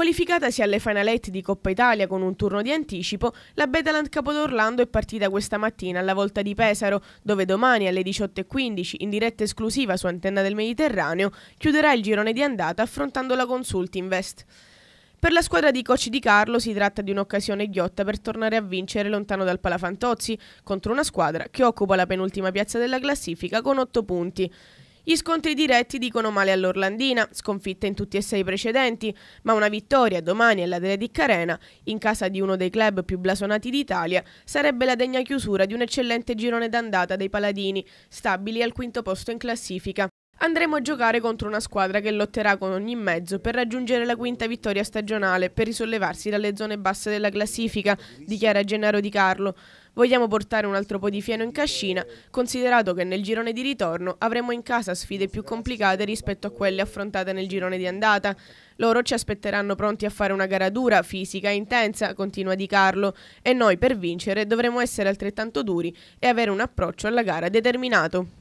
Qualificatasi alle Final di Coppa Italia con un turno di anticipo, la Betaland Capodorlando è partita questa mattina alla volta di Pesaro, dove domani alle 18.15, in diretta esclusiva su Antenna del Mediterraneo, chiuderà il girone di andata affrontando la Consult Invest. Per la squadra di Coci di Carlo si tratta di un'occasione ghiotta per tornare a vincere lontano dal Palafantozzi contro una squadra che occupa la penultima piazza della classifica con 8 punti. Gli scontri diretti dicono male all'Orlandina, sconfitta in tutti e sei i precedenti, ma una vittoria domani alla all'Adriatic Arena, in casa di uno dei club più blasonati d'Italia, sarebbe la degna chiusura di un eccellente girone d'andata dei Paladini, stabili al quinto posto in classifica. Andremo a giocare contro una squadra che lotterà con ogni mezzo per raggiungere la quinta vittoria stagionale per risollevarsi dalle zone basse della classifica, dichiara Gennaro Di Carlo. Vogliamo portare un altro po' di fieno in cascina, considerato che nel girone di ritorno avremo in casa sfide più complicate rispetto a quelle affrontate nel girone di andata. Loro ci aspetteranno pronti a fare una gara dura, fisica e intensa, continua Di Carlo, e noi per vincere dovremo essere altrettanto duri e avere un approccio alla gara determinato.